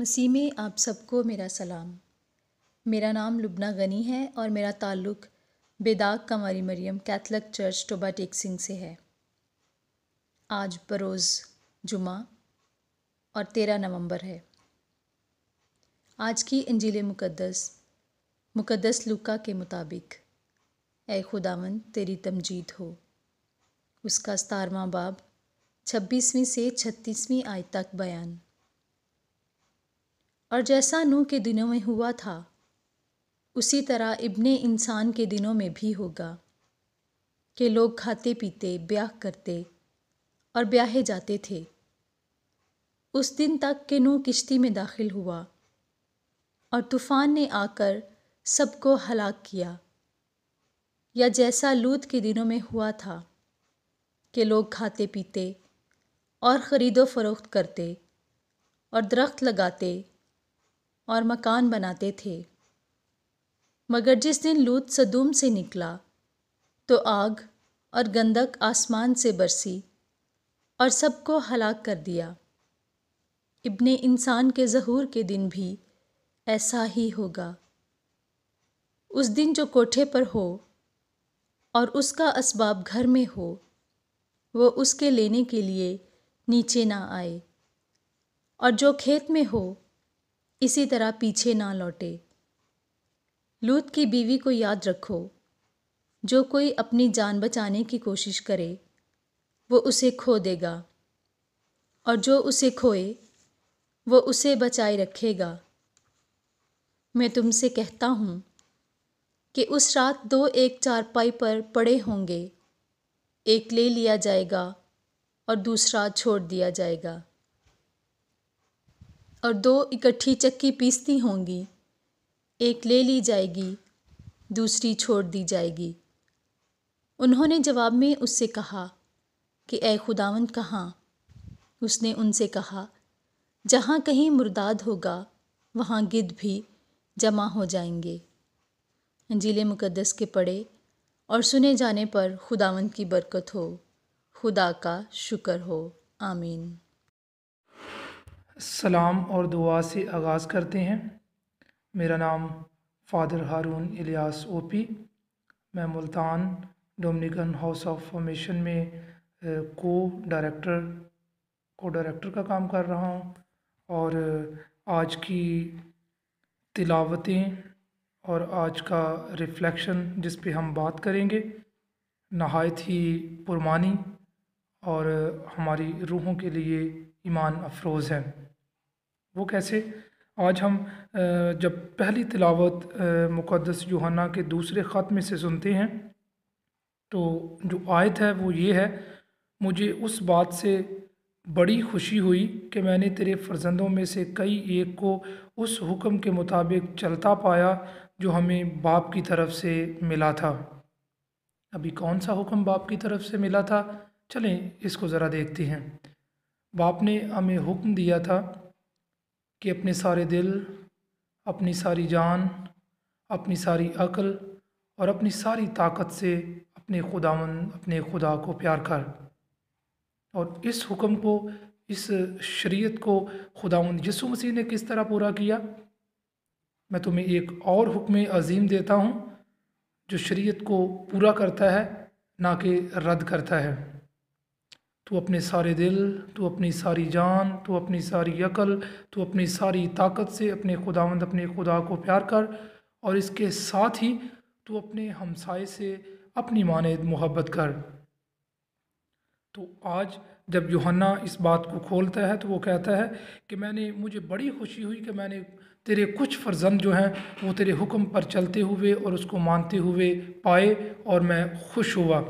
मसीह में आप सबको मेरा सलाम मेरा नाम लुबना गनी है और मेरा ताल्लुक़ बेदाग कंवारी मरियम कैथलिक चर्च टोबा टेक सिंह से है आज बरोज़ जुमा और तेरह नवंबर है आज की इंजील मुकद्दस मुकद्दस लुका के मुताबिक ए खुदावन तेरी तमजीद हो उसका सतारवा बाब छब्बीसवीं से छत्तीसवीं आय तक बयान और जैसा नूह के दिनों में हुआ था उसी तरह इब्ने इंसान के दिनों में भी होगा कि लोग खाते पीते ब्याह करते और ब्याहे जाते थे उस दिन तक के नू किश्ती में दाखिल हुआ और तूफ़ान ने आकर सबको हलाक किया या जैसा लूत के दिनों में हुआ था कि लोग खाते पीते और ख़रीदो फरोख्त करते और दरख्त लगाते और मकान बनाते थे मगर जिस दिन लूत सदूम से निकला तो आग और गंदक आसमान से बरसी और सबको हलाक कर दिया इब्ने इंसान के जहूर के दिन भी ऐसा ही होगा उस दिन जो कोठे पर हो और उसका असबाब घर में हो वो उसके लेने के लिए नीचे ना आए और जो खेत में हो इसी तरह पीछे ना लौटे लूत की बीवी को याद रखो जो कोई अपनी जान बचाने की कोशिश करे वो उसे खो देगा और जो उसे खोए वो उसे बचाए रखेगा मैं तुमसे कहता हूँ कि उस रात दो एक चारपाई पर पड़े होंगे एक ले लिया जाएगा और दूसरा छोड़ दिया जाएगा और दो इकट्ठी चक्की पीसती होंगी एक ले ली जाएगी दूसरी छोड़ दी जाएगी उन्होंने जवाब में उससे कहा कि ए खुदावंद कहाँ उसने उनसे कहा जहाँ कहीं मुर्दाद होगा वहाँ गिद्ध भी जमा हो जाएंगे अंजील मुकद्दस के पढ़े और सुने जाने पर खुदावंद की बरकत हो खुदा का शुक्र हो आमीन सलाम और दुआ से आगाज़ करते हैं मेरा नाम फ़ादर हारून इलियास ओपी मैं Multan Dominican house of formation में को डायरेक्टर को डायरेक्टर का काम कर रहा हूँ और आज की तिलावतें और आज का रिफ्लेक्शन जिस पे हम बात करेंगे नहायत ही पुरमानी और हमारी रूहों के लिए ईमान अफरोज़ है वो कैसे आज हम जब पहली तिलावत मुक़दस योहाना के दूसरे ख़त में से सुनते हैं तो जो आयत है वो ये है मुझे उस बात से बड़ी खुशी हुई कि मैंने तेरे फर्जंदों में से कई एक को उस हुक्म के मुताबिक चलता पाया जो हमें बाप की तरफ से मिला था अभी कौन सा हुक्म बाप की तरफ से मिला था चलें इसको ज़रा देखते हैं बाप ने हमें हुक्म दिया था कि अपने सारे दिल अपनी सारी जान अपनी सारी अकल और अपनी सारी ताकत से अपने खुदावन अपने खुदा को प्यार कर और इस हुक्म को इस शरीयत को खुदावन यसु मसीह ने किस तरह पूरा किया मैं तुम्हें एक और हुक्म अजीम देता हूँ जो शरीयत को पूरा करता है ना कि रद्द करता है तो अपने सारे दिल तो अपनी सारी जान तो अपनी सारी अकल तो अपनी सारी ताकत से अपने खुदावंद अपने खुदा को प्यार कर और इसके साथ ही तो अपने हमसाए से अपनी माने मोहब्बत कर तो आज जब योहन्ना इस बात को खोलता है तो वो कहता है कि मैंने मुझे बड़ी खुशी हुई कि मैंने तेरे कुछ फर्जंद जो हैं वो तेरे हुक्म पर चलते हुए और उसको मानते हुए पाए और मैं खुश हुआ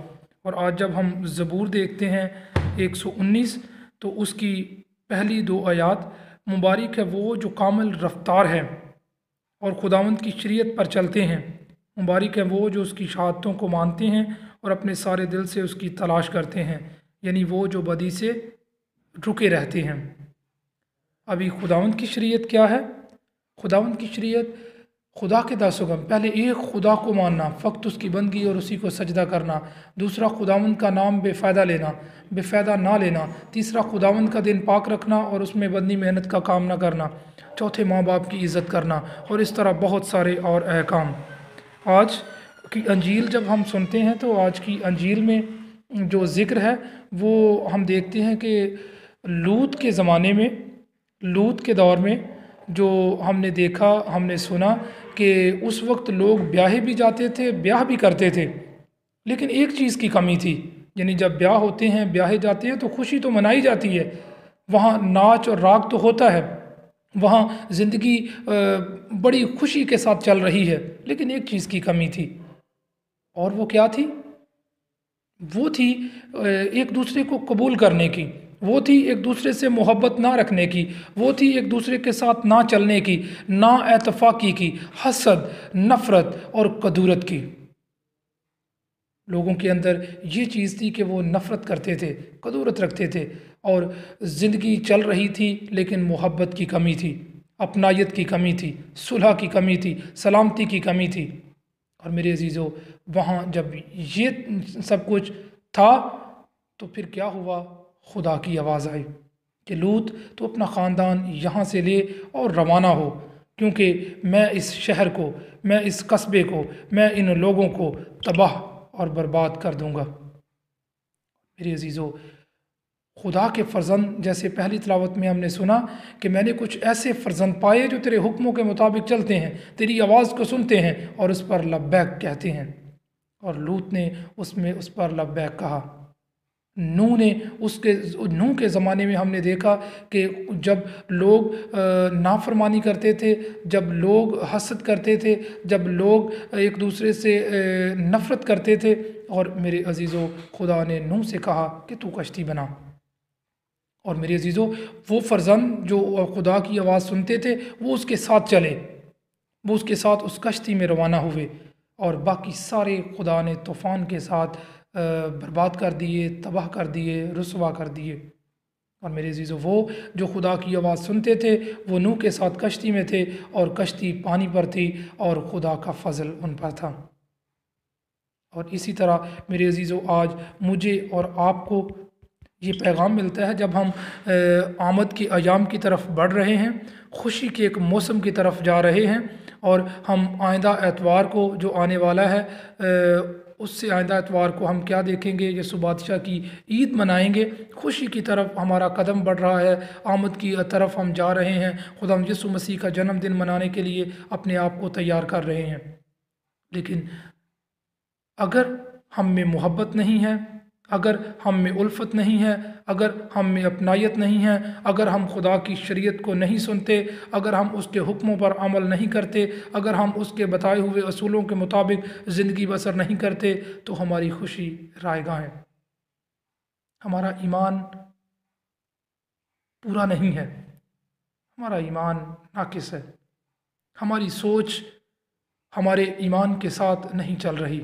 और आज जब हम ज़बूर देखते हैं 119 तो उसकी पहली दो आयात मुबारक है वो जो कामल रफ्तार है और खुदावंत की शरीयत पर चलते हैं मुबारक है वो जो उसकी शहादतों को मानते हैं और अपने सारे दिल से उसकी तलाश करते हैं यानी वो जो बदी से रुके रहते हैं अभी खुदावंत की शरीयत क्या है खुदावंत की शरीयत खुदा के दासुगम पहले एक खुदा को मानना फ़क्त उसकी बंदगी और उसी को सजदा करना दूसरा खुदावन का नाम बेफ़ायदा लेना बेफ़ायदा ना लेना तीसरा खुदावन का दिन पाक रखना और उसमें बदनी मेहनत का काम ना करना चौथे माँ बाप की इज़्ज़त करना और इस तरह बहुत सारे और अहकाम आज की अंजील जब हम सुनते हैं तो आज की अंजील में जो ज़िक्र है वो हम देखते हैं कि लूत के ज़माने में लूत के दौर में जो हमने देखा हमने सुना कि उस वक्त लोग ब्याहे भी जाते थे ब्याह भी करते थे लेकिन एक चीज़ की कमी थी यानी जब ब्याह होते हैं ब्याहे जाते हैं तो खुशी तो मनाई जाती है वहाँ नाच और राग तो होता है वहाँ ज़िंदगी बड़ी खुशी के साथ चल रही है लेकिन एक चीज़ की कमी थी और वो क्या थी वो थी एक दूसरे को कबूल करने की वो थी एक दूसरे से मोहब्बत ना रखने की वो थी एक दूसरे के साथ ना चलने की ना एतफाक़ी की हसद नफ़रत और कदूरत की लोगों के अंदर ये चीज़ थी कि वो नफ़रत करते थे कदूरत रखते थे और ज़िंदगी चल रही थी लेकिन मोहब्बत की कमी थी अपनायत की कमी थी सुलह की कमी थी सलामती की कमी थी और मेरे अजीज़ों वहाँ जब ये सब कुछ था तो फिर क्या हुआ खुदा की आवाज़ आई कि लूत तो अपना ख़ानदान यहाँ से ले और रवाना हो क्योंकि मैं इस शहर को मैं इस कस्बे को मैं इन लोगों को तबाह और बर्बाद कर दूँगा मेरे अजीज़ों खुदा के फ़र्जंद जैसे पहली तलावत में हमने सुना कि मैंने कुछ ऐसे फ़र्जंद पाए जो तेरे हुक्मों के मुताबिक चलते हैं तेरी आवाज़ को सुनते हैं और उस पर लबैक कहते हैं और लूत ने उसमें उस पर लबैक कहा नू ने उसके नू के ज़माने में हमने देखा कि जब लोग नाफरमानी करते थे जब लोग हसद करते थे जब लोग एक दूसरे से नफ़रत करते थे और मेरे अजीज़ों खुदा ने नू से कहा कि तू कश्ती बना और मेरे अजीज़ों वो फर्जंद जो खुदा की आवाज़ सुनते थे वो उसके साथ चले वो उसके साथ उस कश्ती में रवाना हुए और बाकी सारे खुदा ने तूफ़ान के साथ बर्बाद कर दिए तबाह कर दिए रसवा कर दिए और मेरे जीज़ो वो जो खुदा की आवाज़ सुनते थे वो नूह के साथ कश्ती में थे और कश्ती पानी पर थी और खुदा का फजल उन पर था और इसी तरह मेरे अजीज़ों आज मुझे और आपको ये पैगाम मिलता है जब हम आमद के अयाम की तरफ बढ़ रहे हैं खुशी के एक मौसम की तरफ जा रहे हैं और हम आइंदा एतवार को जो आने वाला है उससे आइंदा एतवार को हम क्या देखेंगे यसु बादशाह की ईद मनाएंगे खुशी की तरफ हमारा कदम बढ़ रहा है आमद की तरफ हम जा रहे हैं खुदा हम यसु मसीह का जन्मदिन मनाने के लिए अपने आप को तैयार कर रहे हैं लेकिन अगर हम में मोहब्बत नहीं है अगर हम में उल्फत नहीं है अगर हम में अपनायत नहीं है अगर हम खुदा की शरीयत को नहीं सुनते अगर हम उसके हुक्मों पर अमल नहीं करते अगर हम उसके बताए हुए असूलों के मुताबिक ज़िंदगी बसर नहीं करते तो हमारी खुशी रायगा है हमारा ईमान पूरा नहीं है हमारा ईमान नाकिस है हमारी सोच हमारे ईमान के साथ नहीं चल रही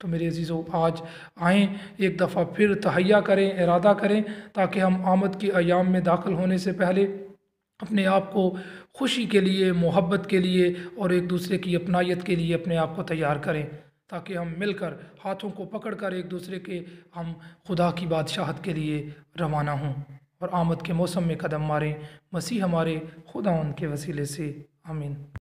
तो मेरे अजीज़ों आज आएँ एक दफ़ा फिर तहैया करें इरादा करें ताकि हम आमद के अयाम में दाखिल होने से पहले अपने आप को खुशी के लिए मोहब्बत के लिए और एक दूसरे की अपनायत के लिए अपने आप को तैयार करें ताकि हम मिलकर हाथों को पकड़कर एक दूसरे के हम खुदा की बादशाहत के लिए रवाना हों और आमद के मौसम में कदम मारें मसीह हमारे खुदा उनके वसीले से आमीन